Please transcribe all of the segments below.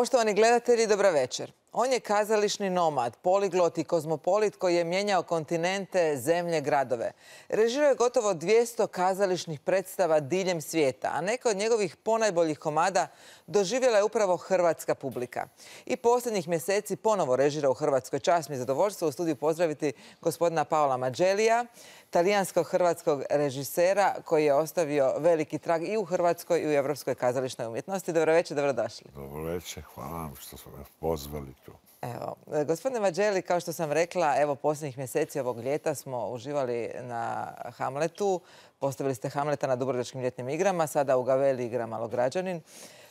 Poštovani gledatelji, dobra večer. On je kazališni nomad, poliglot i kozmopolit koji je mijenjao kontinente, zemlje, gradove. Režirao je gotovo 200 kazališnih predstava diljem svijeta, a neka od njegovih ponajboljih komada doživjela je upravo hrvatska publika. I posljednjih mjeseci ponovo režira u Hrvatskoj. Čast mi je zadovoljstvo u studiju pozdraviti gospodina Paola Mađelija, talijansko-hrvatskog režisera koji je ostavio veliki trag i u Hrvatskoj i u Evropskoj kazališnoj umjetnosti. Dobro večer, dobrodošli. Dobro hvala vam što smo me pozvali tu. Evo, e, gospodine Mađeli, kao što sam rekla, evo posljednjih mjeseci ovog ljeta smo uživali na Hamletu. Postavili ste Hamleta na Dubrovačkim ljetnim igrama, sada u Gaveli igra Malograđanin.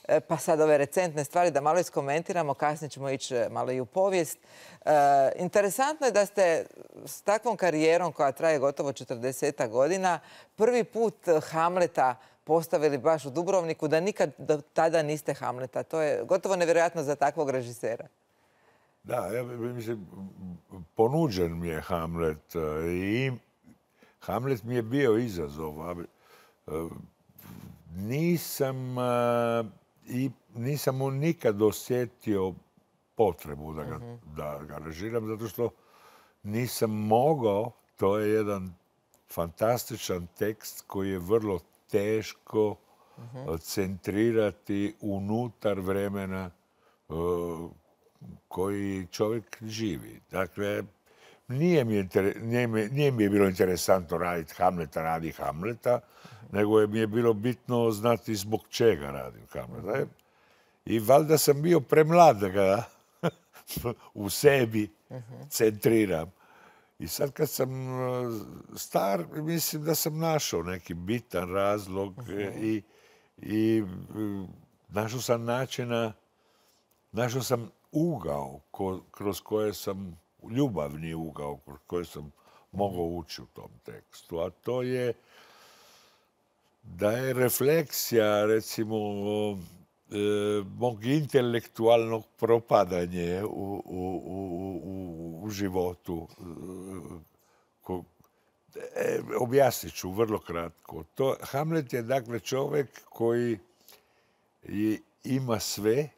E, pa sad ove recentne stvari da malo iskomentiramo, kasnije ćemo ići e, malo i u povijest. E, interesantno je da ste s takvom karijerom koja traje gotovo 40 godina prvi put Hamleta postavili baš u Dubrovniku, da nikad do tada niste Hamleta. To je gotovo nevjerojatno za takvog režisera. Da, ja mislim, ponuđen mi je Hamlet i Hamlet mi je bio izazov. Nisam i nisam mu nikad osjetio potrebu da ga, ga zato što nisam mogao. To je jedan fantastičan tekst koji je vrlo teško eh, centrirati unutar vremena uh, koji čovjek živi. Dakle, nije mi, nije mi, nije mi je bilo interesantno raditi Hamleta, radi Hamleta nego je mi je bilo bitno znati zbog čega radim kameru. I valjda sam bio premlad da ga u sebi centriram. I sad kad sam e, star, mislim da sam našao neki bitan razlog e, mhm. i, e, našao sam načina, našao sam ugao kroz koje sam, ljubavni ugao kroz koje sam mogao ući u tom tekstu. A to je da je refleksija, recimo, eh, mog intelektualnog propadanja u, životu. Eh, e, objasnit ću vrlo kratko. To, Hamlet je dakle čovjek koji ima sve,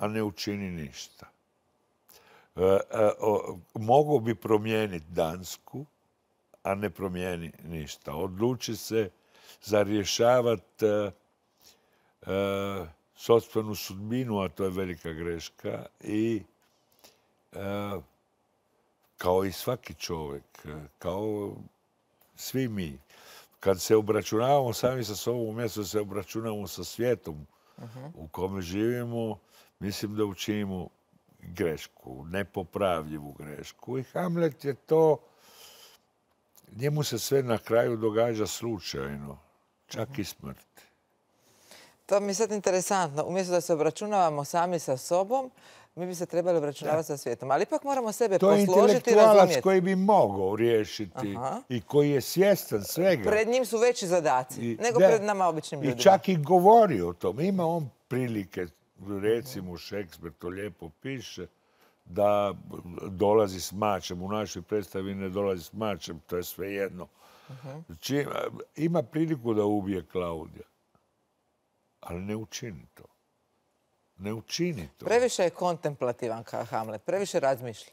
a ne učini ništa. Mogao eh, mogu bi promijeniti Dansku, a ne promijeni ništa. Odluči se za rješavati e, e, sotstvenu sudbinu, a to je velika greška, i e, kao i svaki čovjek, kao svi mi. Kad se obračunavamo sami sa sobom, umjesto se obračunavamo sa svijetom mhm. u kome živimo, mislim da učinimo grešku, nepopravljivu grešku. I Hamlet je to njemu se sve na kraju događa slučajno, čak i smrt. To mi je sad interesantno. Umjesto da se obračunavamo sami sa sobom, mi bi se trebali obračunavati sa svijetom. Ali ipak moramo sebe posložiti i razumjeti. To je intelektualac koji bi mogao riješiti i koji je svjestan svega. Pred njim su veći zadaci nego pred nama običnim ljudima. I čak i govori o tom. Ima on prilike, recimo šeksper to lijepo piše, da dolazi s mačem. U našoj predstavi ne dolazi s mačem, to je sve jedno. ima priliku da ubije Klaudija, ali ne učini to. Ne učini to. Previše je kontemplativan kao Hamlet, previše razmišlja.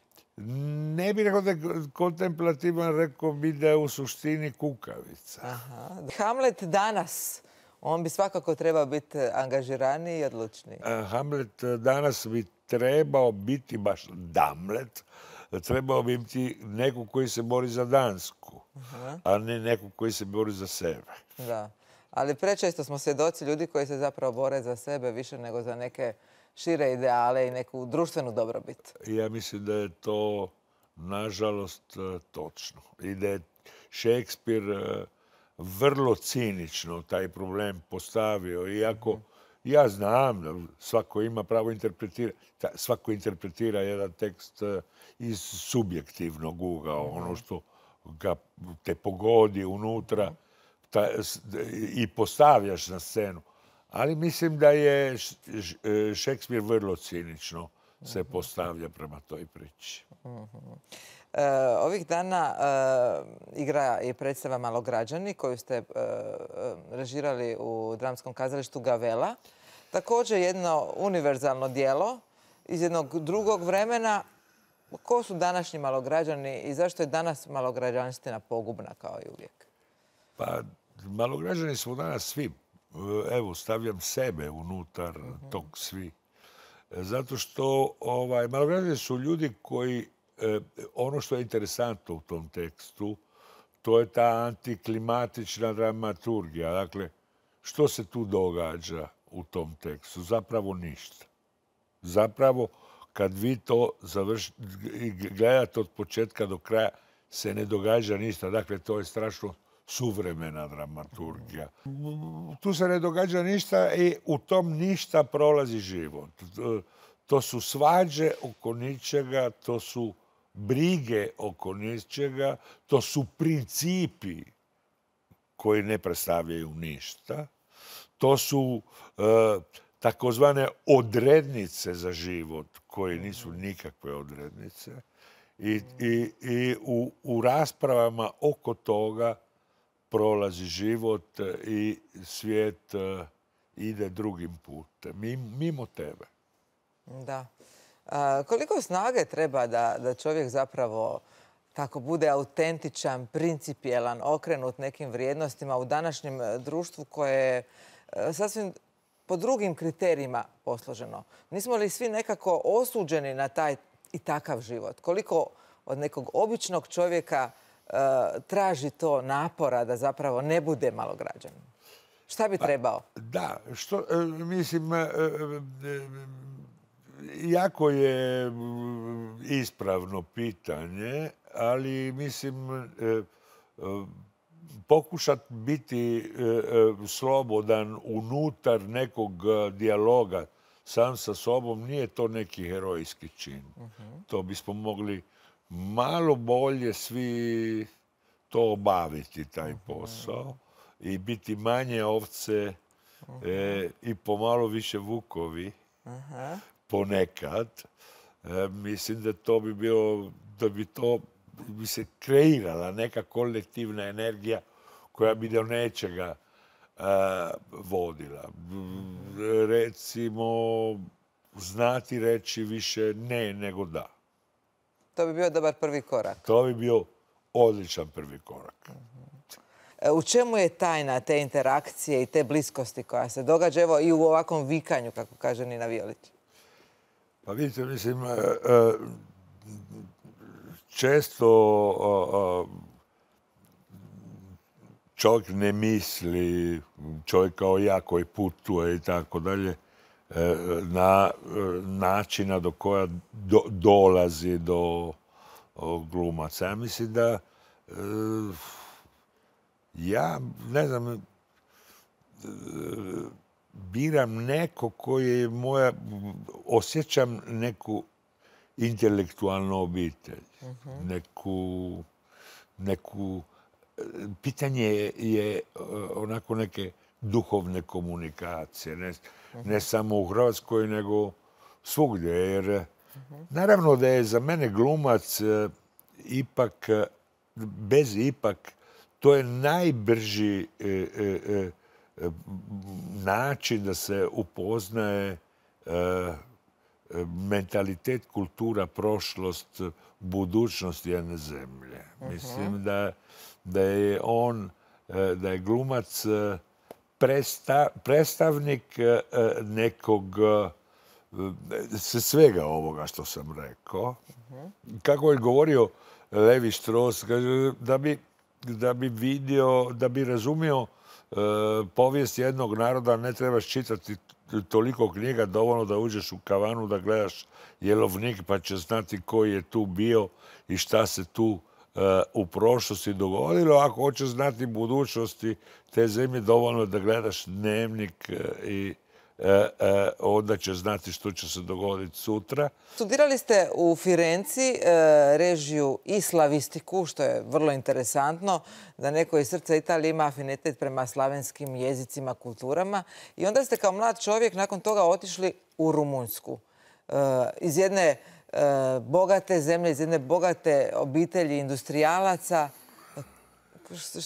Ne bi rekao da kontemplativan, rekao bi da je u suštini kukavica. Hamlet danas, on bi svakako trebao biti angažiraniji i odlučniji. Hamlet danas bi trebao biti baš Damlet, trebao bi biti neko koji se bori za Dansku, a ne neko koji se bori za sebe. Da, ali prečesto smo svjedoci ljudi koji se zapravo bore za sebe više nego za neke šire ideale i neku društvenu dobrobit. Ja mislim da je to, nažalost, e, točno. I da je Šekspir e, vrlo cinično taj problem postavio, iako... Mhm. Ja znam, svako ima pravo interpretirati. Svako interpretira jedan tekst e, iz subjektivnog uga, ono što ga te pogodi unutra i postavljaš na scenu. Ali mislim da je e, Šekspir vrlo cinično se mhm. postavlja prema toj priči. Mhm. Eh, ovih dana eh, igra i predstava Malograđani koju ste eh, režirali u dramskom kazalištu Gavela. Također jedno univerzalno dijelo iz jednog drugog vremena. Ko su današnji malograđani i zašto je danas malograđanstina pogubna kao i uvijek? Pa malograđani smo danas svi. Evo, stavljam sebe unutar mhm. tog svi. Zato što ovaj, malograđani su ljudi koji E, ono što je interesantno u tom tekstu, to je ta antiklimatična dramaturgija. Dakle, što se tu događa u tom tekstu? Zapravo ništa. Zapravo, kad vi to gledate od početka do kraja, se ne događa ništa. Dakle, to je strašno suvremena dramaturgija. Tu se ne događa ništa i u tom ništa prolazi život. E, to su svađe oko ničega, to su brige oko nečega, to su principi koji ne predstavljaju ništa. To su e, takozvane odrednice za život, koje nisu nikakve odrednice. I, u, u raspravama oko toga prolazi život i svijet e, ide drugim putem, mimo tebe. Da koliko snage treba da, čovjek zapravo tako bude autentičan, principijelan, okrenut nekim vrijednostima u današnjem e, društvu koje je e, sasvim po drugim kriterijima posloženo. Nismo li svi nekako osuđeni na taj i takav život? Koliko od nekog običnog čovjeka e, traži to napora da zapravo ne bude malograđan? Šta bi pa, trebao? da, što, mislim, jako je ispravno pitanje, ali mislim e, e, pokušat biti e, slobodan unutar nekog dijaloga sam sa sobom nije to neki herojski čin. Mhm. To bismo mogli malo bolje svi to obaviti, taj mhm. posao. I biti manje ovce mhm. i pomalo više vukovi ponekad, e, mislim da to bi bilo, da bi to bi se kreirala neka kolektivna energija koja bi do nečega e, vodila. Recimo, znati reći više ne nego da. To bi bio dobar prvi korak. To bi bio odličan prvi korak. E, u čemu je tajna te interakcije i te bliskosti koja se događa evo i u ovakvom vikanju, kako kaže Nina Violić? Pa vidite, mislim, e, e, često čovjek ne misli, čovjek kao ja koji putuje i tako dalje, e, na načina do koja dolazi do glumaca. Ja mislim da ja, ne znam, biram neko koji je moja, osjećam neku intelektualnu obitelj, mhm. neku, neku, pitanje je e, onako neke duhovne komunikacije, mhm. ne, samo u Hrvatskoj, nego svugdje, jer mhm. naravno da je za mene glumac e, ipak, bez ipak, to je najbrži e, način da se upoznaje e, mentalitet, kultura, prošlost, budućnost jedne zemlje. Mhm. Mislim da, je on, e, da je glumac e, predstavnik nekog se svega ovoga što sam rekao. Mhm. Kako je govorio Levi Strauss, da bi, da bi vidio, da bi razumio E, povijest jednog naroda ne trebaš čitati toliko knjiga dovoljno da uđeš u kavanu da gledaš jelovnik pa će znati koji je tu bio i šta se tu e, u prošlosti dogodilo. Ako hoćeš znati budućnosti te zemlje, dovoljno da gledaš dnevnik e, i E, e, onda će znati što će se dogoditi sutra. Studirali ste u Firenci e, režiju i slavistiku, što je vrlo interesantno, da neko iz srca Italije ima afinitet prema slavenskim jezicima, kulturama. I onda ste kao mlad čovjek nakon toga otišli u Rumunjsku. Iz jedne bogate zemlje, iz jedne bogate obitelji industrijalaca. Šta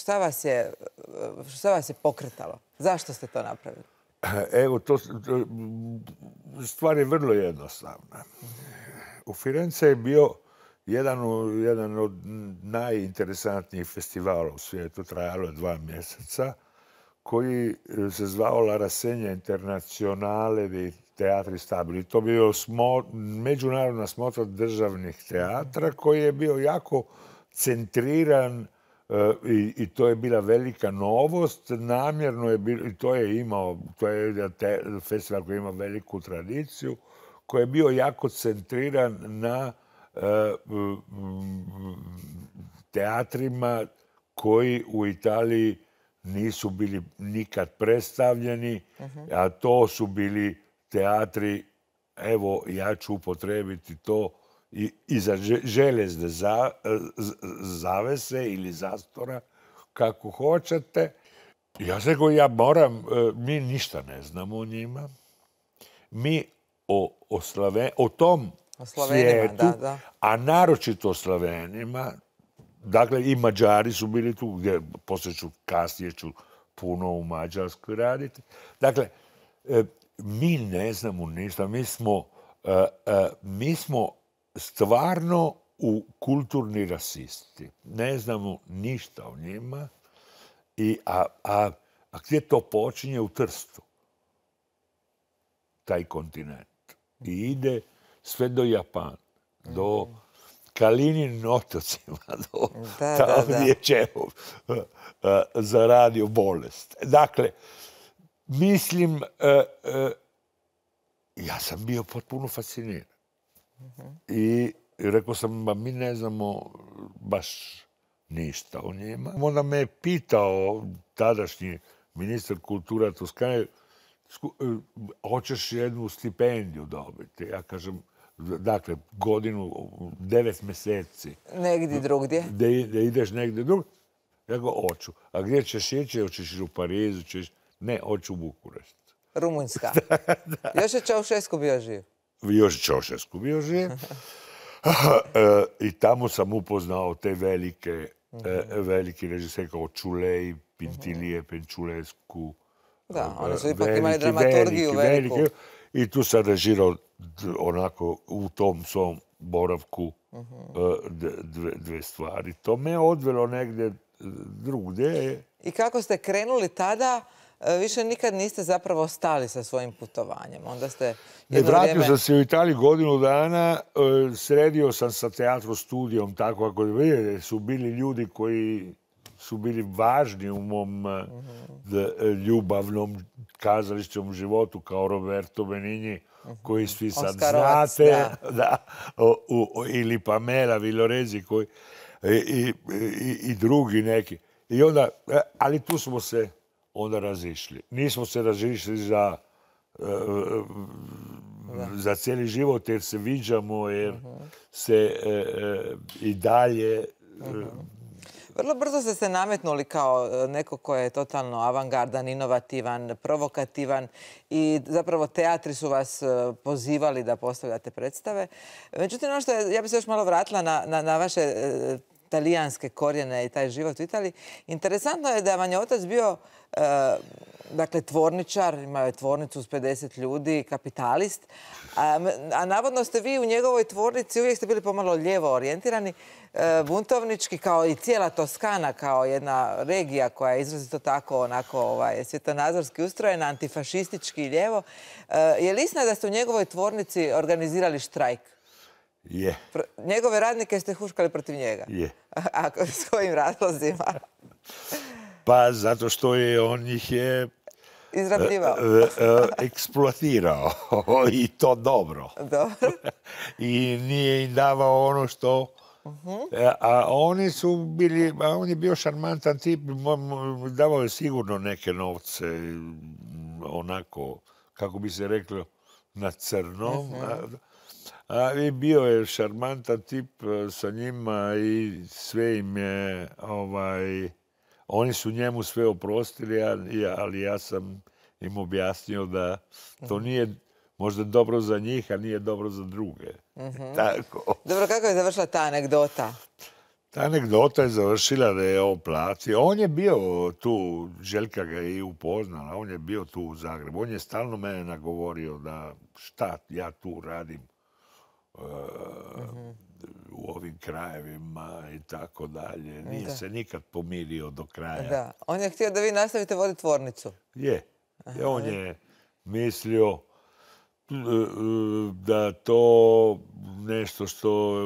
šta vas je pokretalo? Zašto ste to napravili? Evo, to, stvar je vrlo jednostavna. U Firenze je bio jedan, od najinteresantnijih festivala u svijetu, trajalo je dva mjeseca, koji e, se zvao La Rasenja Internacionale di Teatri Stabili. To bio međunarodna smotra državnih teatra koji je bio jako centriran i, to je bila velika novost, namjerno je bilo, i to je imao, to je festival koji ima veliku tradiciju, koji je bio jako centriran na e, teatrima koji u Italiji nisu bili nikad predstavljeni, mhm. a to su bili teatri, evo ja ću upotrebiti to, iza železne zavese ili zastora, kako hoćete. Ja se ja moram, e, mi ništa ne znamo o njima. Mi o, tom svijetu, a naročito o Slavenima, dakle i Mađari su bili tu, gdje poslije ću, kasnije ću puno u Mađarskoj raditi. Dakle, e, mi ne znamo ništa, mi smo, e, mi smo stvarno u kulturni rasisti. Ne znamo ništa o njima, a, a, gdje to počinje? U Trstu. Taj kontinent. I ide sve do Japana, do Kalinin otocima, do da, da, zaradio bolest. Dakle, mislim, e, e, ja sam bio potpuno fasciniran. I rekao sam, ba, mi ne znamo baš ništa o njima. Onda me je pitao tadašnji ministar kultura Toskane, e, hoćeš jednu stipendiju dobiti. Ja kažem, dakle, godinu, devet mjeseci. Negdje drugdje? Da ideš negdje drugdje. Ja go, hoću. A gdje ćeš ići? Hoćeš u Parizu? Ne, oču u Bukurešt. Rumunjska. da. Još je Čaušesko bio živ još Čošesku bio žije. E, I tamo sam upoznao te velike, e, mhm. veliki režisere kao Čulej, Pintilije, mhm. Penčulesku. Da, e, oni su ipak imali dramaturgiju veliku. I tu sam režirao onako u tom svom boravku mhm. dve, stvari. To me odvelo negdje drugdje. I kako ste krenuli tada E, više nikad niste zapravo stali sa svojim putovanjem. Onda ste ne, vratio sam se u Italiji godinu dana, e, sredio sam sa teatro studijom, tako ako su bili ljudi koji su bili važni u mom e, mhm. ljubavnom u životu kao Roberto Benigni mhm. koji svi sad znate da. ili Pamela Vilorezi koji, i, i drugi neki. I onda, ali tu smo se onda razišli. Nismo se razišli za, e, za cijeli život jer se viđamo, jer se e, e, i dalje... Mhm. Vrlo brzo ste se nametnuli kao neko ko je totalno avangardan, inovativan, provokativan i zapravo teatri su vas pozivali da postavljate predstave. Međutim, ono što ja bih se još malo vratila na, na vaše italijanske korijene i taj život u Italiji. Interesantno je da vam je otac bio e, dakle, tvorničar, imao je tvornicu s 50 ljudi, kapitalist, a, navodno ste vi u njegovoj tvornici uvijek ste bili pomalo lijevo orijentirani, e, buntovnički kao i cijela Toskana, kao jedna regija koja je izrazito tako onako ovaj, svjetonazorski ustrojena, antifašistički i lijevo. E, je li istina da ste u njegovoj tvornici organizirali štrajk? Je. Njegove radnike ste huškali protiv njega? Je. A s razlozima? pa zato što je on njih je... Izrabljivao. E, e, e, eksploatirao. I to dobro. Dobro. I nije im davao ono što... Mhm. A oni su bili, a on je bio šarmantan tip, davao je sigurno neke novce, onako, kako bi se reklo, na crnom. Mhm i bio je šarmantan tip e, sa njima i sve im je, ovaj, oni su njemu sve oprostili, ali ja sam im objasnio da to mhm. nije možda dobro za njih, a nije dobro za druge. E mhm. Dobro, kako je završila ta anegdota? Ta anegdota je završila da je on platio. On je bio tu, Željka ga je i upoznala, on je bio tu u Zagrebu. On je stalno mene nagovorio da šta ja tu radim. Eh, u ovim krajevima i tako dalje. Nije se nikad pomirio do kraja. Da. On je htio da vi nastavite voditi tvornicu. Je. je On je mislio eh, da to nešto što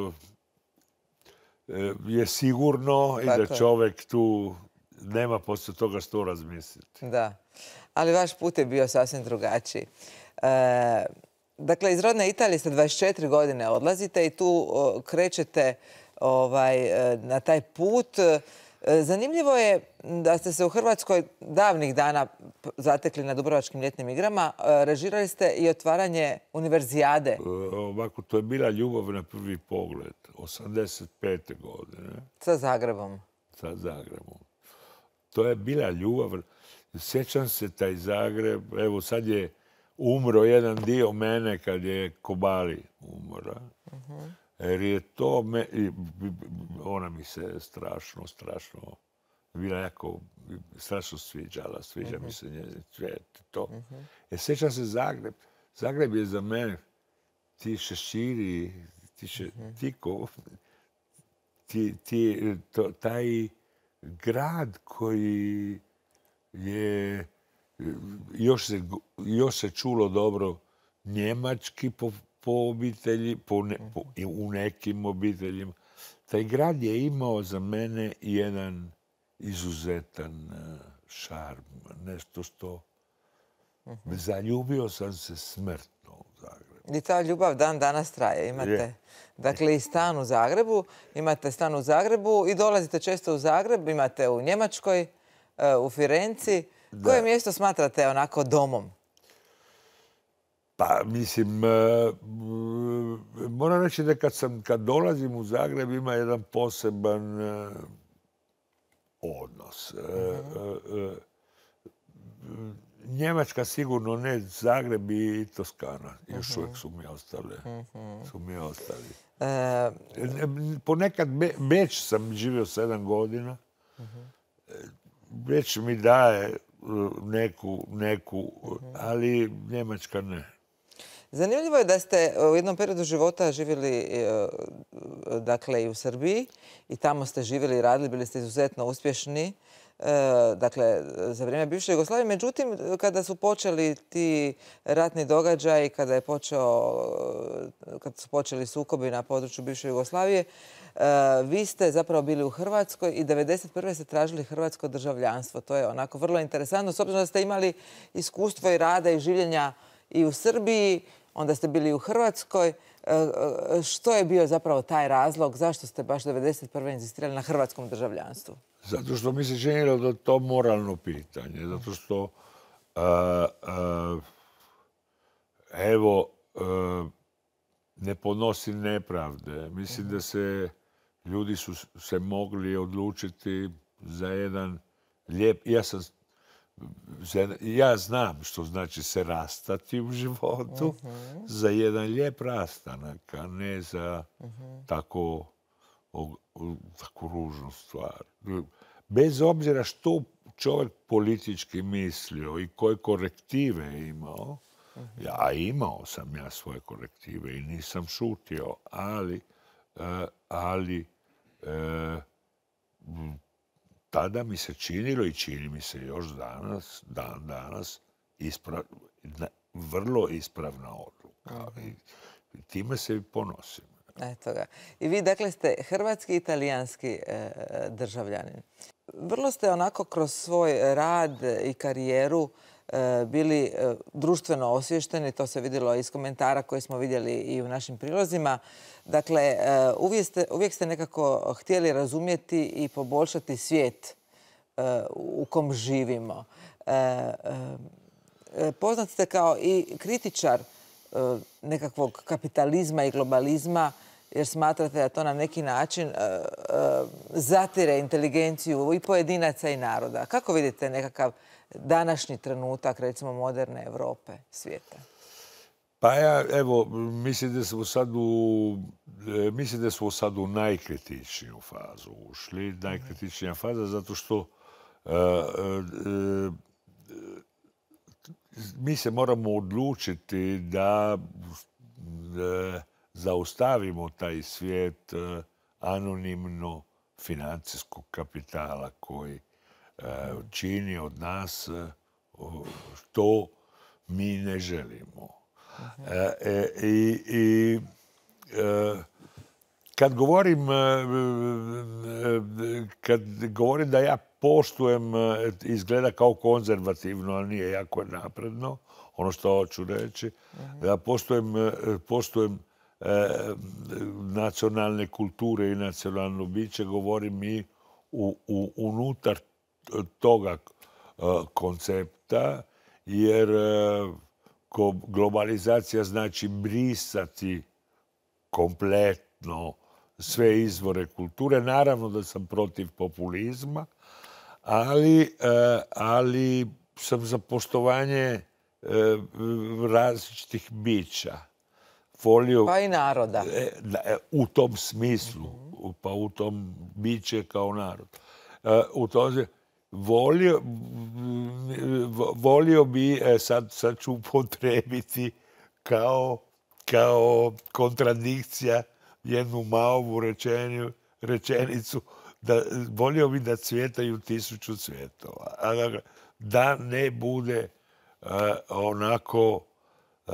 eh, je sigurno i da čovjek tu nema poslije toga što razmisliti. Da. Ali vaš put je bio sasvim drugačiji. Dakle, iz rodne Italije ste 24 godine odlazite i tu krećete ovaj, e, na taj put. E, zanimljivo je da ste se u Hrvatskoj davnih dana zatekli na Dubrovačkim ljetnim igrama. E, režirali ste i otvaranje univerzijade. Ovako, to je bila ljubav na prvi pogled. 85. godine. Sa Zagrebom. Sa Zagrebom. To je bila ljubav. Sjećam se taj Zagreb. Evo sad je umro jedan dio mene kad je Kobali umro. Jer je to, ona mi se strašno, strašno, bila jako, strašno sviđala, sviđa mi se nje. cvijet, to. E, sjećam se Zagreb. Zagreb je za mene, ti šeširi, ti, še, ti, taj grad koji je još se, se čulo dobro njemački po, obitelji, po u nekim obiteljima. Taj grad je imao za mene jedan izuzetan e, šarm, nešto što... Mhm. Zaljubio sam se smrtno u Zagrebu. I ta ljubav dan danas traje. Imate dakle i stan u Zagrebu, imate stan u Zagrebu i dolazite često u Zagreb, imate u Njemačkoj, e, u Firenci. Koje mjesto smatrate onako domom? Pa, mislim, e, moram reći da kad, sam, kad dolazim u Zagreb ima jedan poseban e, odnos. E, mhm. Njemačka sigurno ne, Zagreb i Toskana. Još mhm. uvijek su mi ostale. Mhm. Su mi ostali. Ponekad već sam živio sedam godina. već mi daje E, neku, neku, ali Njemačka ne. Zanimljivo je da ste e, u jednom periodu života živjeli e, dakle, i u Srbiji i tamo ste živjeli i radili, bili ste izuzetno uspješni. E, dakle, za vrijeme bivše Jugoslavije. Međutim, kada su počeli ti ratni događaji, kada je počeo, kada su počeli sukobi na području bivše Jugoslavije, e, vi ste zapravo bili u Hrvatskoj i 1991. ste tražili hrvatsko državljanstvo. To je onako vrlo interesantno, s obzirom da ste imali iskustvo i rada i življenja i u Srbiji, onda ste bili u Hrvatskoj. E, što je bio zapravo taj razlog? Zašto ste baš 1991. inzistirali na hrvatskom državljanstvu? Zato što mi se činilo da je to moralno pitanje. Zato što, eh, eh, evo, eh, ne ponosi nepravde. Mislim da se ljudi su se mogli odlučiti za jedan lijep... Ja ja znam što znači se rastati u životu mhm. za jedan lijep rastanak, a ne za mhm. tako takvu ružnu stvar. Bez obzira što čovjek politički mislio i koje korektive imao, ja, a imao sam ja svoje korektive i nisam šutio, ali, e, e, tada mi se činilo i čini mi se još danas, dan danas, vrlo ispravna odluka. I time se ponosim. Eto ga. I vi, dakle, ste hrvatski i italijanski e, državljanin. Vrlo ste onako kroz svoj rad i karijeru e, bili e, društveno osvješteni. To se vidjelo iz komentara koje smo vidjeli i u našim prilozima. Dakle, uvijek ste, uvijek ste nekako htjeli razumjeti i poboljšati svijet u kom živimo. Poznat ste kao i kritičar E, nekakvog kapitalizma i globalizma jer smatrate da to na neki način e, e, zatire inteligenciju i pojedinaca i naroda. Kako vidite nekakav današnji trenutak, recimo, moderne Europe, svijeta? Pa ja, evo, mislim da smo sad u, najkritičniju fazu ušli. Najkritičnija faza zato što mi se moramo odlučiti da zaustavimo taj svijet e, anonimno financijskog kapitala koji e, čini od nas e, što mi ne želimo. Mhm. kad govorim kad govorim da ja poštujem, e, izgleda kao konzervativno, ali nije jako napredno, ono što hoću reći. Mhm. Ja poštujem, e, e, nacionalne kulture i nacionalno biće, govorim i unutar toga koncepta, jer globalizacija znači brisati kompletno sve izvore kulture. Naravno da sam protiv populizma, ali, e, ali sam za poštovanje e, različitih bića. Folio pa i naroda. E, u tom smislu, pa u tom biće kao narod. U tom volio, volio bi, sad, sad ću upotrebiti kao, kao kontradikcija jednu malu rečenicu, da volio bi da cvjetaju tisuću cvjetova. A da, ne bude e, onako e,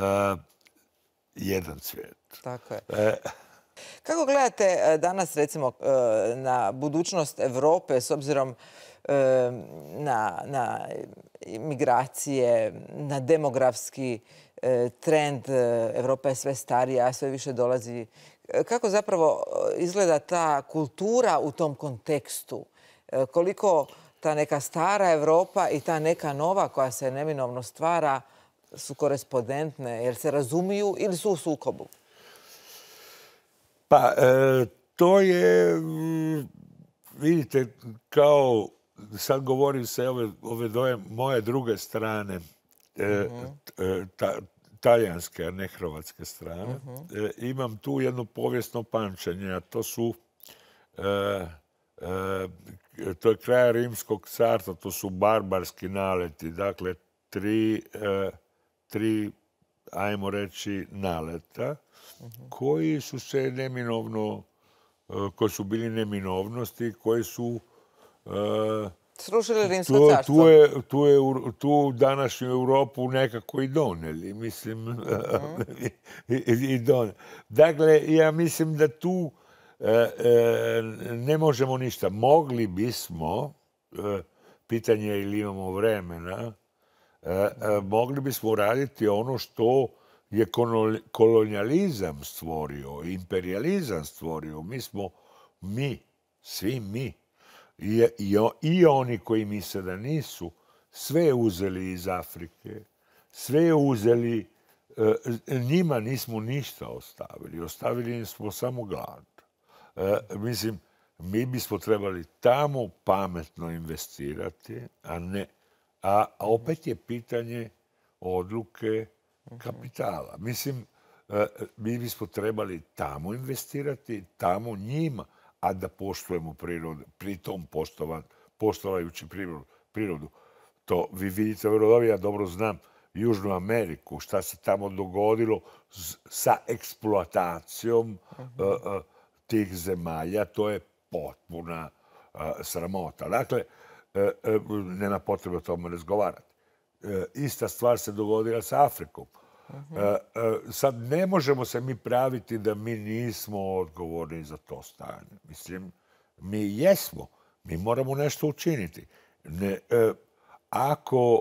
jedan cvjet. Tako je. E, kako gledate danas recimo na budućnost Europe s obzirom na, na migracije, na demografski trend. Europa je sve starija, sve više dolazi kako zapravo e, izgleda ta kultura u tom kontekstu? E, koliko ta neka stara Europa i ta neka nova koja se neminovno stvara su korespondentne, jer se razumiju ili su u sukobu? Pa, e, to je, mm, vidite, kao, sad govorim se ove, ove dvoje moje druge strane, mhm. ta, talijanske, a ne hrvatske strane. Mhm. E, imam tu jedno povijesno pamćenje, a to su... E, e, to je kraj Rimskog carstva, to su barbarski naleti. Dakle, tri, ajmo reći, naleta mhm. koji su se neminovno, koji su bili neminovnosti, koji su srušili rimsko tu, Tu je, tu današnju Europu nekako i doneli, mislim. I, Dakle, ja mislim da tu e, e, ne možemo ništa. Mogli bismo, e, pitanje je ili imamo vremena, mogli bismo raditi ono što je kolonializam stvorio, imperializam stvorio. Mi smo mi, svi mi, i, oni koji misle da nisu, sve uzeli iz Afrike, sve uzeli, e, njima nismo ništa ostavili, ostavili smo samo glad. E, mislim, mi bismo trebali tamo pametno investirati, a ne, a, a opet je pitanje odluke kapitala. Mislim, e, mi bismo trebali tamo investirati, tamo njima a da poštujemo prirodu, pritom poštovajući prirodu. To vi vidite, vrlo ja dobro znam, Južnu Ameriku, šta se tamo dogodilo sa eksploatacijom mhm. eh, eh, tih zemalja, to je potpuna eh, sramota. Dakle, nema potrebe o tome razgovarati. Ista stvar se dogodila sa Afrikom. Mhm. E, e, sad ne možemo se mi praviti da mi nismo odgovorni za to stanje. Mislim, mi jesmo. Mi moramo nešto učiniti. E, ako...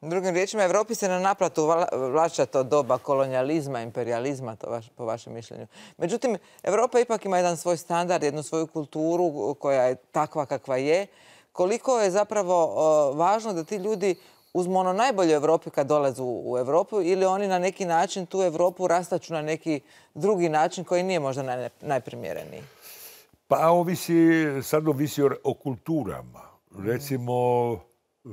Drugim riječima, Evropi se na naplatu vlača to doba kolonijalizma, imperializma, po vašem mišljenju. Međutim, Europa ipak ima jedan svoj standard, jednu svoju kulturu koja je takva kakva je. Koliko je zapravo važno da ti ljudi uzmu ono najbolje u Europi kad dolazu u Europu ili oni na neki način tu Europu rastaču na neki drugi način koji nije možda najprimjereniji? Pa ovisi, sad ovisi o kulturama. Mhm. Recimo, e,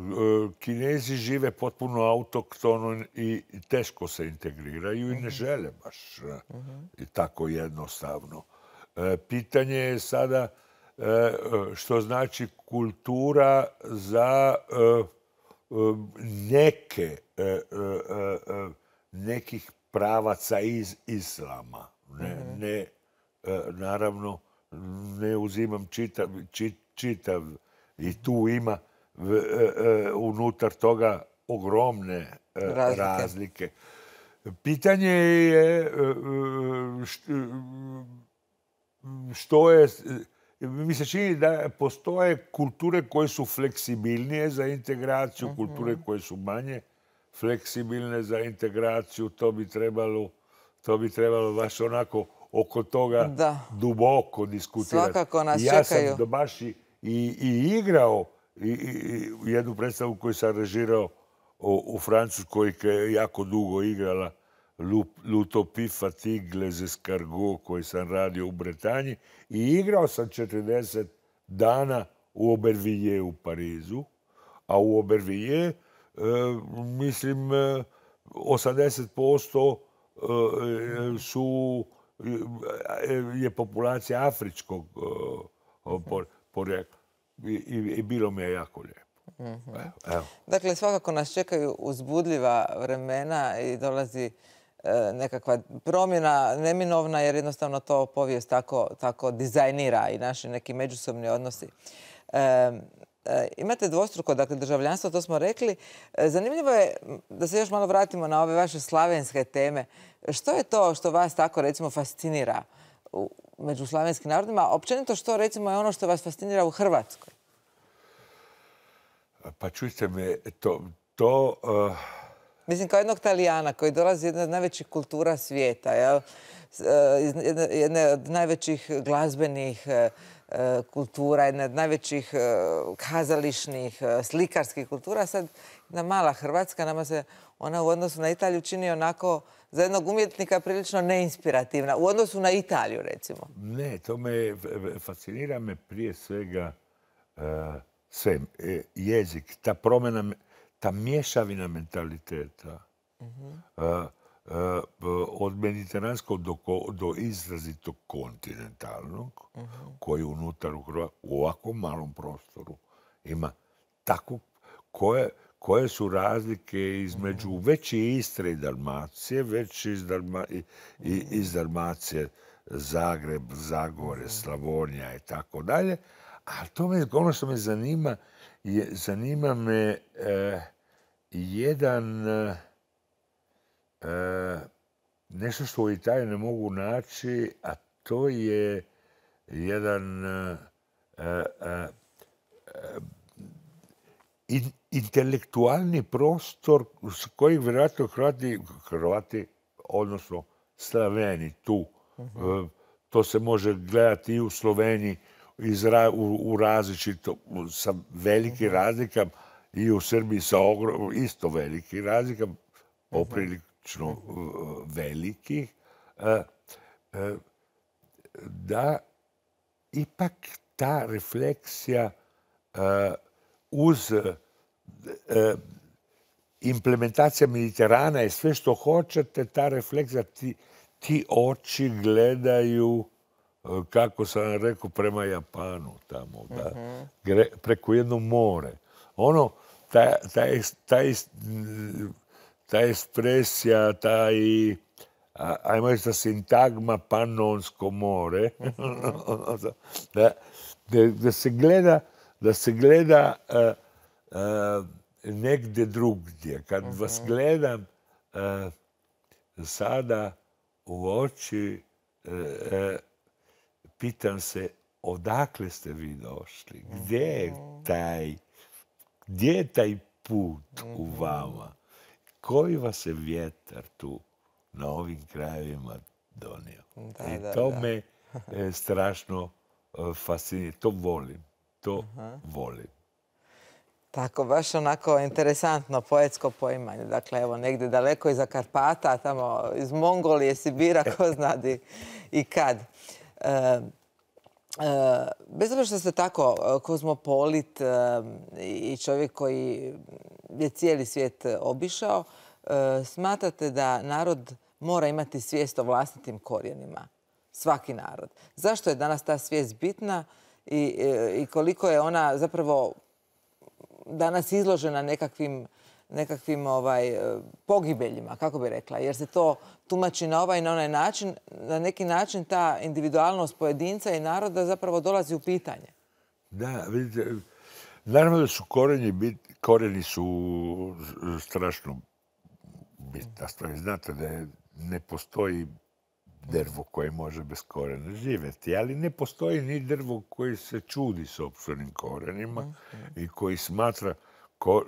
Kinezi žive potpuno autoktono i teško se integriraju i ne mhm. žele baš e, mhm. tako jednostavno. E, pitanje je sada što znači kultura za E, neke, e, e, nekih pravaca iz islama. Ne, mhm. naravno, ne uzimam čitav, i tu ima unutar toga ogromne razlike. Pitanje je što je mi se čini da postoje kulture koje su fleksibilnije za integraciju, mhm. kulture koje su manje fleksibilne za integraciju. To bi trebalo, to bi trebalo baš onako oko toga duboko diskutirati. Svakako nas ja sam baš i, igrao i, jednu predstavu koju sam režirao u, u Francuskoj koja je jako dugo igrala Lutopi fatigue, z Escargots koji sam radio u Bretanji i igrao sam 40 dana u Obervije u Parizu, a u Obervije mislim 80% e, e, su e, je populacija afričkog porijekla. I, bilo mi je jako lijepo. Mhm. Dakle, svakako nas čekaju uzbudljiva vremena i dolazi E, nekakva promjena neminovna jer jednostavno to povijest tako, dizajnira i naši neki međusobni odnosi. E, e, imate dvostruko dakle, državljanstvo, to smo rekli. Zanimljivo je da se još malo vratimo na ove vaše slavenske teme. Što je to što vas tako recimo fascinira među slavenskim narodima? Općenito što recimo je ono što vas fascinira u Hrvatskoj? Pa čujte me, to... Eh, Mislim, kao jednog Talijana koji dolazi jedna od najvećih kultura svijeta, e, jedna od najvećih glazbenih e, e, kultura, jedna od najvećih kazališnih, slikarskih kultura. Sad, jedna mala Hrvatska, nama se ona u odnosu na Italiju čini onako za jednog umjetnika prilično neinspirativna. U odnosu na Italiju, recimo. Ne, to me fascinira me prije svega sve. Jezik, ta promjena ta mješavina mentaliteta mhm. eh, eh, od mediteranskog do, izrazito kontinentalnog, mhm. koji unutar u, u ovakvom malom prostoru ima tako koje, koje su razlike između veći mhm. već i Istre i Dalmacije, već iz, i, Dalmacije Zagreb, Zagore, Slavonija i tako dalje. A to me, ono što me zanima zanima me e, jedan e, e, nešto što u Italiji ne mogu naći, a to je jedan intelektualni prostor s kojeg vjerojatno Hrvati, Hrvati, odnosno Slaveni tu, mhm. to se može gledati i u Sloveniji, u, u različito, sa velikim mhm. razlikama i u Srbiji sa ogrom, isto velikim razlikama, mhm. poprilično e, velikih, e, e, da ipak ta refleksija uz implementacija Mediterana i sve što hoćete, ta refleksija, ti oči gledaju E, kako sam rekao, prema Japanu tamo, mhm. preko jedno more. Ono, ta, ta, espresija, taj, ajmo reći, sintagma Panonsko more, mhm. da, se gleda, da se gleda e, e, drugdje. Kad mhm. vas gledam sada u oči, pitam se odakle ste vi došli? Gdje je mhm. taj, gdje je taj put u mhm. vama? Koji vas je vjetar tu na ovim krajevima donio? I e, to me e, strašno e, fascinira. To volim. To volim. Tako, baš onako interesantno poetsko poimanje. Dakle, evo, negdje daleko iza Karpata, tamo iz Mongolije, Sibira, ko zna di i kad. Ehm, ehm, bez obzira što ste tako e, kozmopolit ehm, i čovjek koji je cijeli svijet obišao, e, smatrate da narod mora imati svijest o vlastitim korijenima. Svaki narod. Zašto je danas ta svijest bitna i, e, i koliko je ona zapravo danas izložena nekakvim nekakvim ovaj, e, pogibeljima, kako bi rekla, jer se to tumači na ovaj i na onaj način, na neki način ta individualnost pojedinca i naroda zapravo dolazi u pitanje. Da, vidite, naravno da su koreni, bit, koreni su strašno bitna stvar. Znate da ne postoji drvo koje može bez korena živjeti, ali ne postoji ni drvo koje se čudi s opštenim korenima mhm. i koji smatra ko,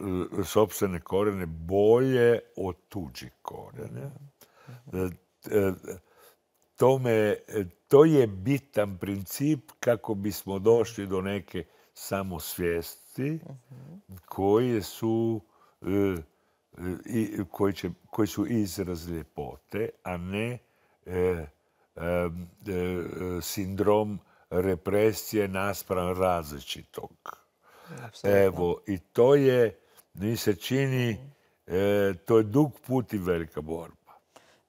sobstvene korene bolje od tuđih korene. E, to je bitan princip kako bismo došli do neke samosvijesti koje su e, koji, su izraz ljepote, a ne e, sindrom represije naspram različitog. Evo, i to je, mi se čini, e, to je dug put i velika borba.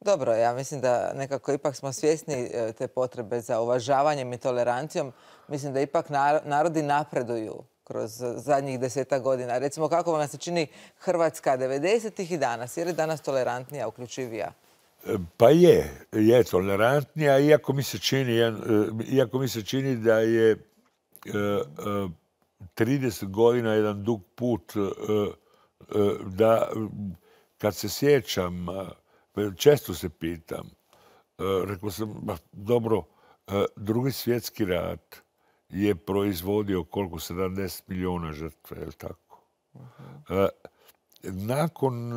Dobro, ja mislim da nekako ipak smo svjesni e, te potrebe za uvažavanjem i tolerancijom. Mislim da ipak narodi napreduju kroz zadnjih desetak godina. Recimo, kako vam se čini Hrvatska 90-ih i danas? Je li danas tolerantnija, uključivija? E, pa je, je tolerantnija, iako mi se čini, iako mi se čini da je 30 godina jedan dug put e, e, da kad se sjećam, e, često se pitam, rekao sam, dobro, drugi svjetski rat je proizvodio koliko, 70 milijuna žrtve, je li tako? Nakon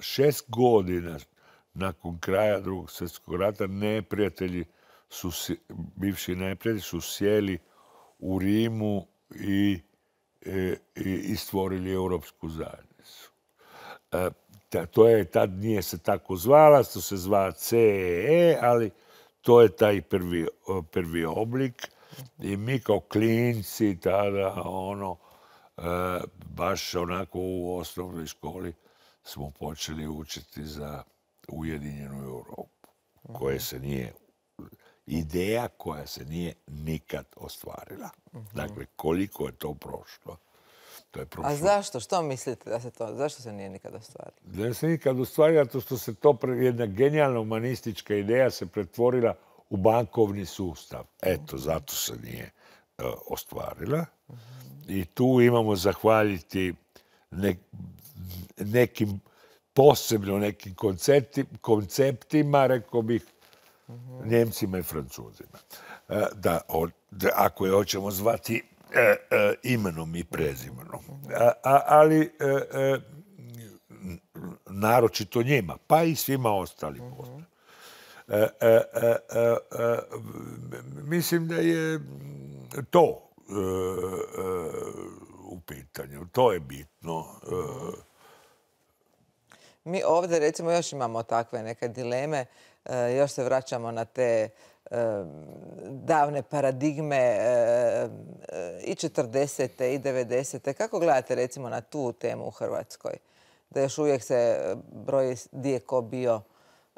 šest godina, nakon kraja drugog svjetskog rata, neprijatelji su, bivši neprijatelji su sjeli u Rimu i, istvorili e, stvorili Europsku zajednicu. E, to je, tad nije se tako zvala, to se zva CEE, e, ali to je taj prvi, prvi oblik. I mi kao klinci tada, ono, baš onako u osnovnoj školi smo počeli učiti za Ujedinjenu Europu, koje se nije ideja koja se nije nikad ostvarila. Mhm. Dakle, koliko je to prošlo? To je prošlo. A zašto? Što mislite da se to, zašto se nije nikad ostvarilo? Da se nikad ostvarila, to što se to, jedna genijalna humanistička ideja se pretvorila u bankovni sustav. Eto, mhm. zato se nije e, ostvarila. Mhm. I tu imamo zahvaljiti nekim posebno nekim konceptima, rekao bih, Njemcima i Francuzima. E, da, ako je hoćemo zvati e, e, imenom i prezimenom. ali naročito njima, pa i svima ostalim mhm. Mislim da je to u pitanju. To je bitno. Mi ovdje recimo još imamo takve neke dileme E, još se vraćamo na te e, davne paradigme e, i 40. i 90. Kako gledate recimo na tu temu u Hrvatskoj? Da još uvijek se broj dijeko bio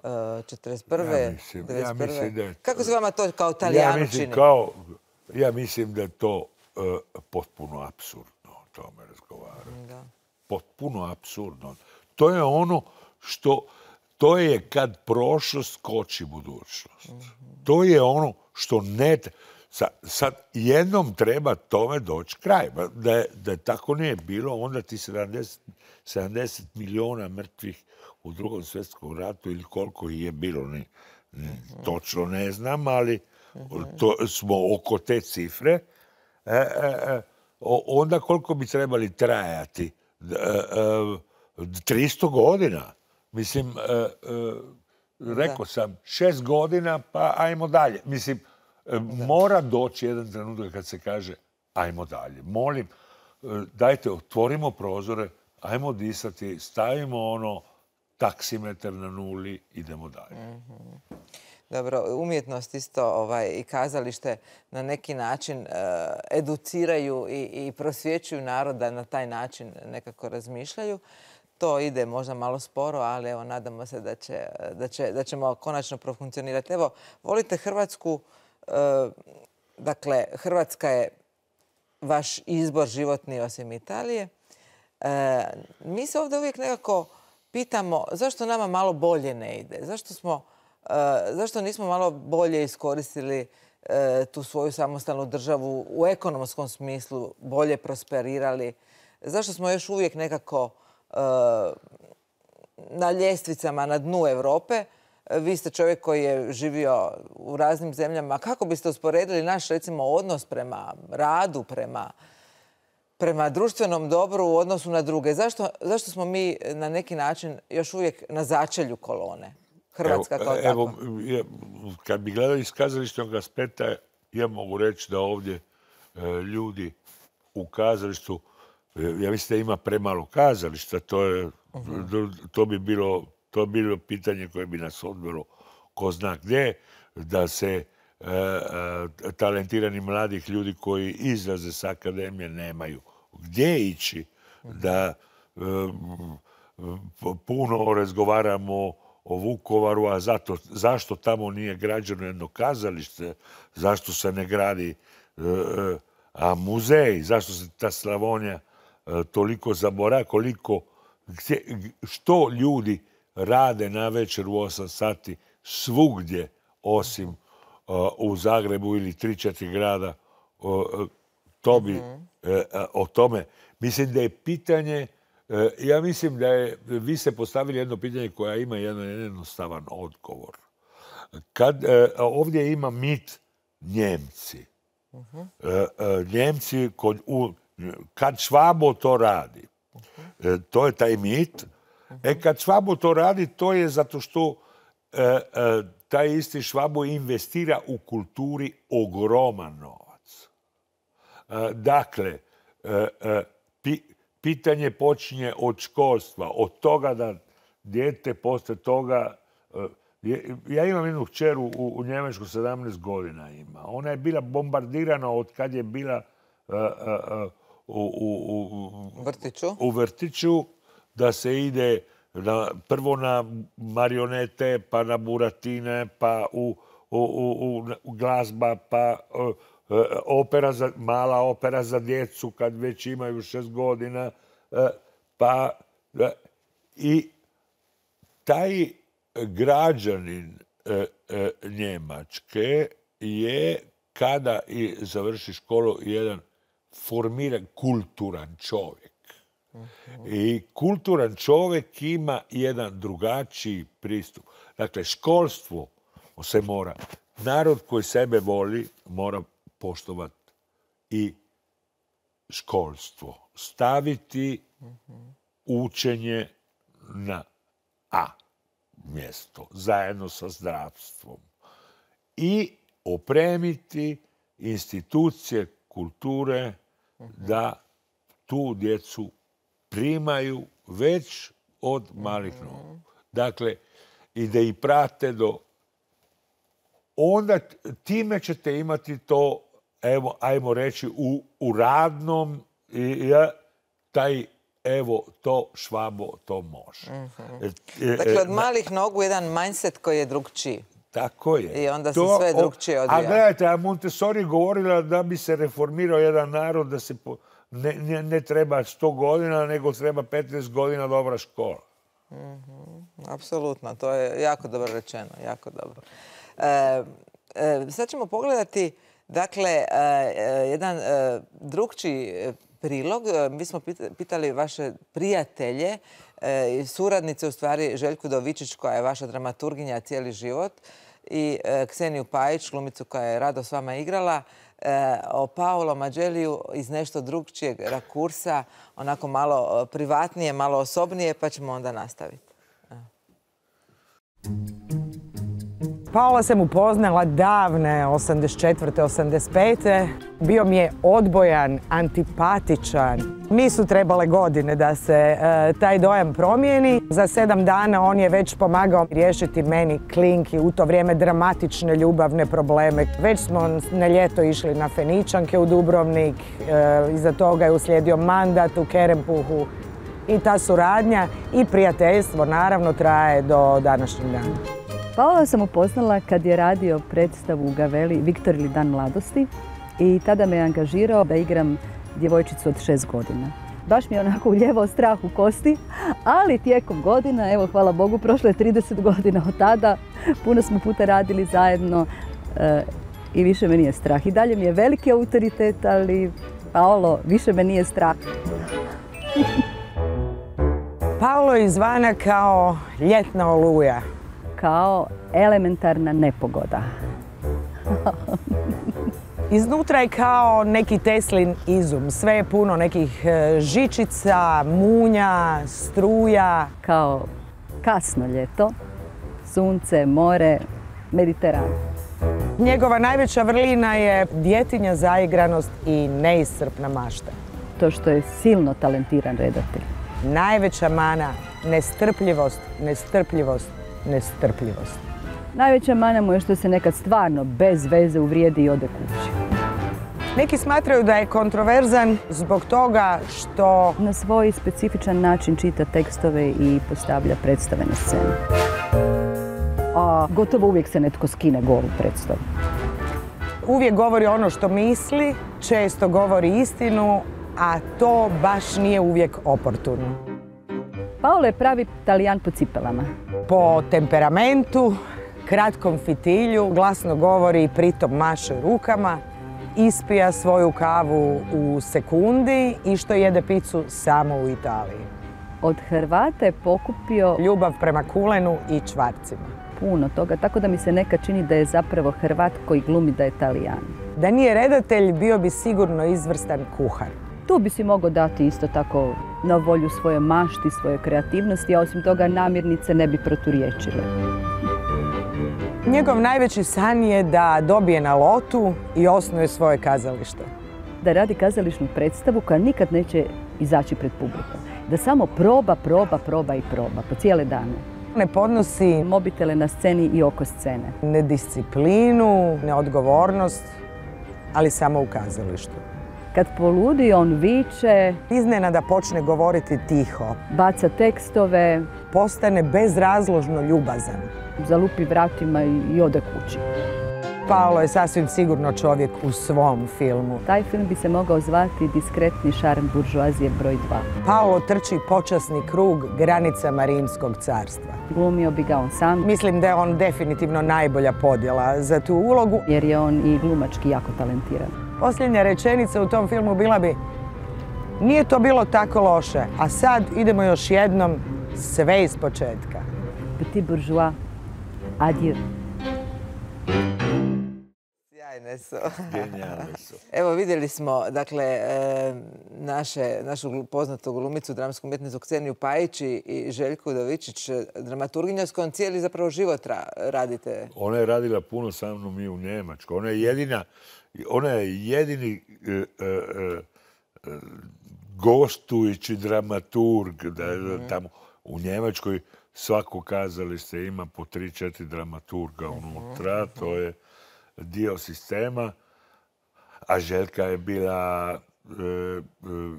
41. Kako se vama to kao talijani čini? ja mislim da to potpuno apsurdno o tome razgovarati. Potpuno apsurdno. To je ono što to je kad prošlost koči budućnost. Mhm. To je ono što ne... Sad, jednom treba tome doći kraj. Da je, tako nije bilo, onda ti 70, 70 milijuna mrtvih u drugom svjetskom ratu ili koliko ih je bilo, mhm. točno ne znam, ali mhm. to smo oko te cifre. E, e, e, onda koliko bi trebali trajati? 300 godina. Mislim, e, e, rekao sam, šest godina, pa ajmo dalje. Mislim, e, mora doći jedan trenutak kad se kaže ajmo dalje. Molim, dajte, otvorimo prozore, ajmo disati, stavimo ono taksimetar na nuli, idemo dalje. Mhm. Dobro, umjetnost isto ovaj, i kazalište na neki način educiraju i, i prosvjećuju naroda na taj način nekako razmišljaju to ide možda malo sporo, ali evo, nadamo se da, će, da, će, da ćemo konačno profunkcionirati. Evo, volite Hrvatsku, eh, dakle, Hrvatska je vaš izbor životni osim Italije. E, mi se ovdje uvijek nekako pitamo zašto nama malo bolje ne ide, zašto, smo, eh, zašto nismo malo bolje iskoristili tu svoju samostalnu državu u ekonomskom smislu, bolje prosperirali, zašto smo još uvijek nekako Eh, na ljestvicama na dnu Europe. Vi ste čovjek koji je živio u raznim zemljama. Kako biste usporedili naš recimo odnos prema radu, prema prema društvenom dobru u odnosu na druge. Zašto, zašto smo mi na neki način još uvijek na začelju kolone? Hrvatska evo, kao tako. Evo, je, kad bi gledali iz kazališnog aspekta, ja mogu reći da ovdje eh, ljudi u kazalištu ja mislim da ima premalo kazališta, to, to, bi bilo, pitanje koje bi nas odbilo ko zna gdje, da se e, e, talentirani mladih ljudi koji izlaze s akademije nemaju gdje ići, da mhm. e, puno razgovaramo o Vukovaru, a zašto tamo nije građeno jedno kazalište, zašto se ne gradi a muzej, zašto se ta Slavonija E, toliko zabora, koliko, što ljudi rade na večer u 8 sati svugdje osim e, u Zagrebu ili 3-4 grada, e, to bi mhm. o tome. Mislim da je pitanje, ja mislim da je, vi ste postavili jedno pitanje koja ima jedan jednostavan odgovor. Kad, ovdje ima mit Njemci. Mhm. Njemci kod, u, kad Švabo to radi, e, to je taj mit. E kad Švabo to radi, to je zato što e, e, taj isti Švabo investira u kulturi ogroman novac. Dakle, pitanje počinje od školstva, od toga da dijete posle toga... Ja imam jednu hčeru u, Njemačku, 17 godina ima. Ona je bila bombardirana od kad je bila u, vrtiću. da se ide prvo na marionete, pa na buratine, pa u, glazba, pa e, e, mala opera za djecu kad već imaju šest godina. E, pa i taj građanin Njemačke je kada i završi školu jedan formiran kulturan čovjek. I kulturan čovjek ima jedan drugačiji pristup. Dakle, školstvo se mora, narod koji sebe voli mora poštovati i školstvo. Staviti učenje na A mjesto, zajedno sa zdravstvom. I opremiti institucije kulture da tu djecu primaju već od malih nogu. Dakle, i da ih prate do... Onda time ćete imati to, evo, ajmo reći, u, u radnom i, taj evo to švabo to može. E, dakle, od e, malih nogu jedan mindset koji je drugčiji. Tako je. I onda se sve drugčije odvija. A gledajte, a Montessori govorila da bi se reformirao jedan narod, da se ne, treba 100 godina, nego treba 15 godina dobra škola. Mhm, apsolutno, to je jako dobro rečeno, jako dobro. E, e, sad ćemo pogledati, dakle, e, jedan drugčiji prilog. Mi smo pitali vaše prijatelje i suradnice, u stvari Željku Dovičić, koja je vaša dramaturginja cijeli život, i e, Kseniju Pajić, glumicu koja je rado s vama igrala, e, o Paolo Mađeliju iz nešto drugčijeg rakursa, onako malo e, privatnije, malo osobnije, pa ćemo onda nastaviti. Paola sam upoznala davne, 84. 85. Bio mi je odbojan, antipatičan. Nisu trebale godine da se e, taj dojam promijeni. Za sedam dana on je već pomagao riješiti meni klinki u to vrijeme dramatične ljubavne probleme. Već smo na ljeto išli na Feničanke u Dubrovnik, e, iza toga je uslijedio mandat u Kerempuhu i ta suradnja i prijateljstvo naravno traje do današnjeg dana. Paola sam upoznala kad je radio predstavu u Gaveli Viktor ili dan mladosti i tada me je angažirao da igram djevojčicu od šest godina. Baš mi je onako uljevao strah u kosti, ali tijekom godina, evo hvala Bogu, prošlo je 30 godina od tada, puno smo puta radili zajedno eh, i više me nije strah. I dalje mi je veliki autoritet, ali Paolo, više me nije strah. Paolo izvana kao ljetna oluja kao elementarna nepogoda. Iznutra je kao neki Teslin izum. Sve je puno nekih e, žičica, munja, struja. Kao kasno ljeto, sunce, more, Mediteran. Njegova najveća vrlina je djetinja zaigranost i neiscrpna mašta. To što je silno talentiran redatelj. Najveća mana, nestrpljivost, nestrpljivost, nestrpljivost. Najveća mana mu je što se nekad stvarno bez veze uvrijedi i ode kući. Neki smatraju da je kontroverzan zbog toga što... Na svoj specifičan način čita tekstove i postavlja predstave na scenu. A gotovo uvijek se netko skine golu predstavu. Uvijek govori ono što misli, često govori istinu, a to baš nije uvijek oportuno. Paolo je pravi talijan po cipelama. Po temperamentu, kratkom fitilju, glasno govori i pritom maše rukama, ispija svoju kavu u sekundi i što jede picu samo u Italiji. Od Hrvata je pokupio ljubav prema kulenu i čvarcima puno toga, tako da mi se neka čini da je zapravo Hrvat koji glumi da je Talijan. Da nije redatelj, bio bi sigurno izvrstan kuhar. Tu bi si mogao dati isto tako na volju svoje mašti, svoje kreativnosti, a osim toga namirnice ne bi proturiječile. Njegov najveći san je da dobije na lotu i osnuje svoje kazalište. Da radi kazališnu predstavu koja nikad neće izaći pred publikom. Da samo proba, proba, proba i proba po cijele dane. Ne podnosi mobitele na sceni i oko scene. Nedisciplinu, neodgovornost, ali samo u kazalištu. Kad poludi, on viče. Iznenada počne govoriti tiho. Baca tekstove. Postane bezrazložno ljubazan. Zalupi vratima i ode kući. Paolo je sasvim sigurno čovjek u svom filmu. Taj film bi se mogao zvati Diskretni šarm buržuazije broj 2. Paolo trči počasni krug granicama Rimskog carstva. Glumio bi ga on sam. Mislim da je on definitivno najbolja podjela za tu ulogu. Jer je on i glumački jako talentiran. Posljednja rečenica u tom filmu bila bi nije to bilo tako loše, a sad idemo još jednom sve iz početka. Petit bourgeois, adieu. Sjajne su. Evo vidjeli smo dakle, naše, našu poznatu glumicu, dramsku umjetnicu Kseniju Pajić i Željku Udovičić, dramaturginja s kojom cijeli zapravo život radite. Ona je radila puno sa mnom i u Njemačku. Ona je jedina ona je jedini e, e, e, gostujući dramaturg mhm. tamo u Njemačkoj svako kazalište ima po tri, četiri dramaturga mhm, unutra, to mhm. je dio sistema. A Željka je bila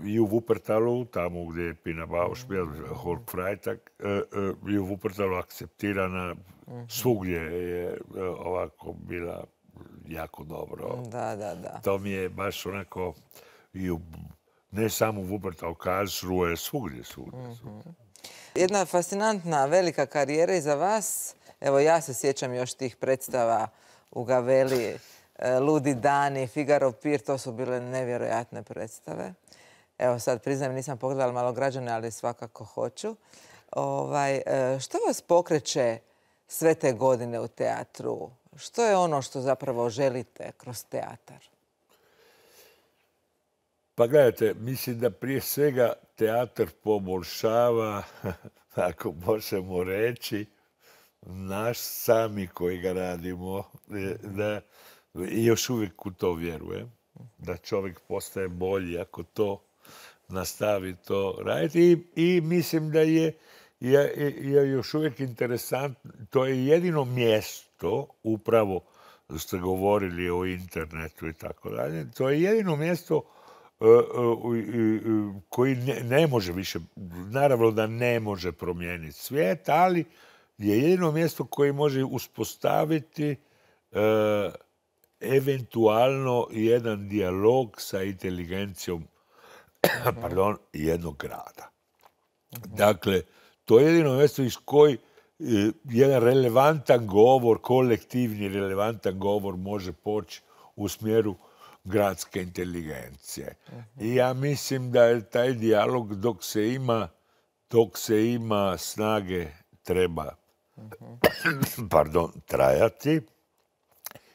i u Wuppertalu, tamo gdje je Pina Bausch bila, Holk Freitag, i u Wuppertalu akceptirana, svugdje je ovako bila jako dobro. Da, da, da. To mi je baš onako, ne samo u Vubrta, u Karlsruhe, svugdje, svugdje. Mhm. svugdje. Jedna fascinantna velika karijera i za vas. Evo, ja se sjećam još tih predstava u Gaveli, e, Ludi dani, Figaro Pir, to su bile nevjerojatne predstave. Evo sad, priznam, nisam pogledala malo građane, ali svakako hoću. Ovaj, e, što vas pokreće sve te godine u teatru? Što je ono što zapravo želite kroz teatar? Pa gledajte, mislim da prije svega teatar poboljšava, ako možemo reći, naš sami koji ga radimo. E, I još uvijek u to vjerujem. Da čovjek postaje bolji ako to nastavi to raditi. I, mislim da je još uvijek interesantno. To je jedino mjesto to upravo ste govorili o internetu i tako dalje. To je jedino mjesto e, e, koji ne, može više, naravno da ne može promijeniti svijet, ali je jedino mjesto koje može uspostaviti e, eventualno jedan dijalog sa inteligencijom pardon, jednog grada. Mhm. Dakle, to je jedino mjesto iz koji Eh, jedan relevantan govor, kolektivni relevantan govor može poći u smjeru gradske inteligencije. I ja mislim da je taj dijalog dok se ima, dok se ima snage treba pardon, trajati.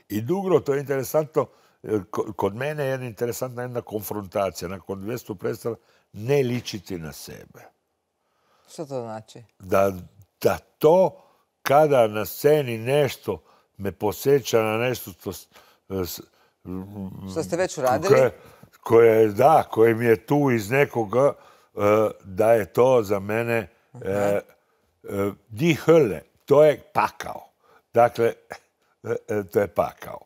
I dugro, to je interesantno, eh, kod mene je interesantna jedna konfrontacija. Nakon 200 predstava ne ličiti na sebe. Što to znači? Da da to kada na sceni nešto me posjeća na nešto što... ste već uradili? Koje, da, koje mi je tu iz nekoga, eh, da je to za mene eh, eh, di hrle. To je pakao. Dakle, to je pakao.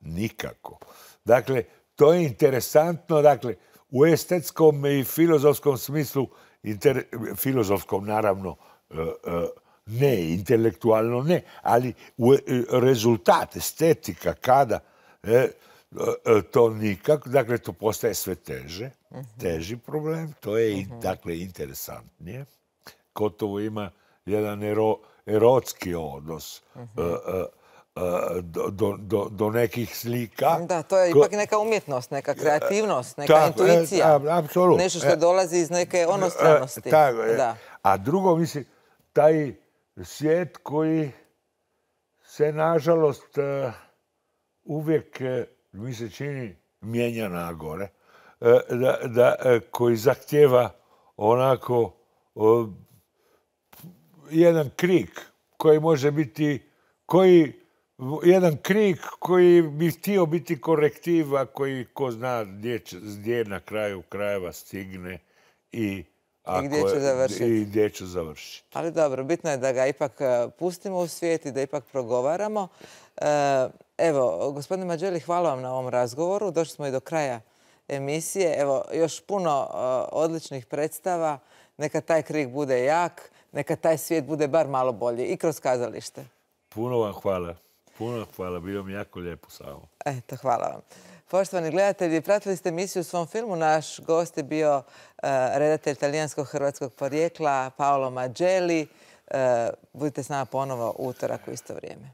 Nikako. Dakle, to je interesantno, dakle, u estetskom i filozofskom smislu, filozofskom naravno, Eh, eh, ne, intelektualno ne, ali eh, rezultat, estetika, kada, to nikak, dakle, to postaje sve teže, mhm. teži problem, to je, mhm. dakle, interesantnije. Kotovo ima jedan erotski odnos mhm. do, nekih slika. Da, to je ipak neka umjetnost, neka kreativnost, neka intuicija. Nešto što dolazi iz neke onostranosti. A drugo, mislim, taj svijet koji se nažalost e, uvijek e, mi se čini mijenja na gore, e, koji zahtjeva onako jedan krik koji može biti, koji jedan krik koji bi htio biti korektiva, koji ko zna gdje, gdje na kraju krajeva stigne i i gdje ću završiti. I Ali dobro, bitno je da ga ipak e, pustimo u svijet i da ipak progovaramo. E, evo, gospodine Mađeli, hvala vam na ovom razgovoru. Došli smo i do kraja emisije. Evo, još puno e, odličnih predstava. Neka taj krik bude jak, neka taj svijet bude bar malo bolji i kroz kazalište. Puno vam hvala. Puno hvala. Bilo mi jako lijepo samo. Eto, hvala vam. Poštovani gledatelji, pratili ste emisiju u svom filmu. Naš gost je bio e, redatelj italijansko-hrvatskog porijekla Paolo Mađeli. E, budite s nama ponovo utorak u isto vrijeme.